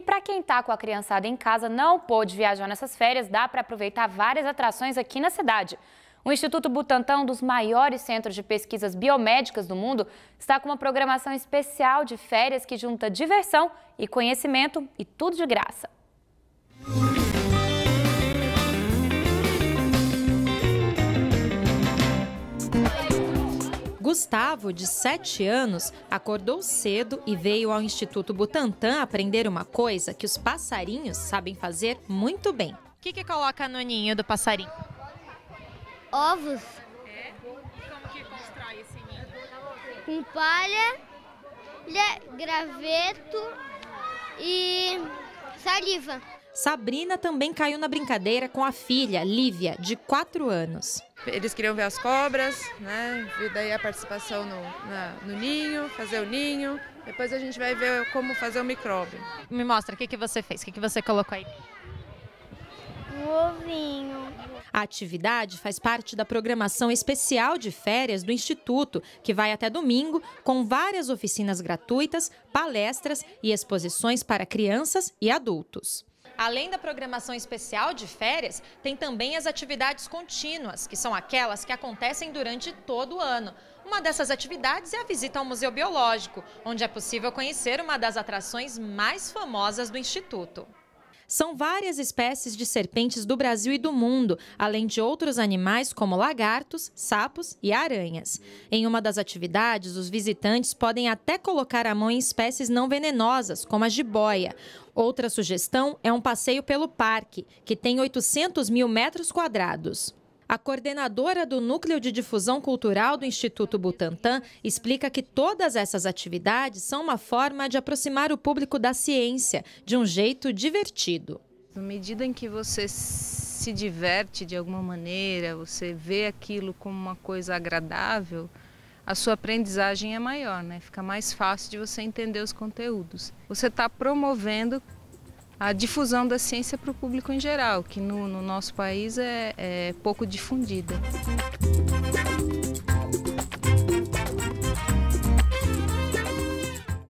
E para quem está com a criançada em casa não pôde viajar nessas férias, dá para aproveitar várias atrações aqui na cidade. O Instituto Butantan, um dos maiores centros de pesquisas biomédicas do mundo, está com uma programação especial de férias que junta diversão e conhecimento e tudo de graça. Gustavo, de 7 anos, acordou cedo e veio ao Instituto Butantan aprender uma coisa que os passarinhos sabem fazer muito bem. O que, que coloca no ninho do passarinho? Ovos. É? Como que constrói esse ninho? Com palha, né, graveto e saliva. Sabrina também caiu na brincadeira com a filha, Lívia, de 4 anos. Eles queriam ver as cobras, né? E daí a participação no, na, no ninho, fazer o ninho. Depois a gente vai ver como fazer o micróbio. Me mostra, o que, que você fez? O que, que você colocou aí? O ovinho. A atividade faz parte da programação especial de férias do Instituto, que vai até domingo, com várias oficinas gratuitas, palestras e exposições para crianças e adultos. Além da programação especial de férias, tem também as atividades contínuas, que são aquelas que acontecem durante todo o ano. Uma dessas atividades é a visita ao Museu Biológico, onde é possível conhecer uma das atrações mais famosas do Instituto. São várias espécies de serpentes do Brasil e do mundo, além de outros animais como lagartos, sapos e aranhas. Em uma das atividades, os visitantes podem até colocar a mão em espécies não venenosas, como a jiboia. Outra sugestão é um passeio pelo parque, que tem 800 mil metros quadrados. A coordenadora do Núcleo de Difusão Cultural do Instituto Butantan explica que todas essas atividades são uma forma de aproximar o público da ciência de um jeito divertido. Na medida em que você se diverte de alguma maneira, você vê aquilo como uma coisa agradável, a sua aprendizagem é maior, né? Fica mais fácil de você entender os conteúdos. Você está promovendo a difusão da ciência para o público em geral, que no, no nosso país é, é pouco difundida.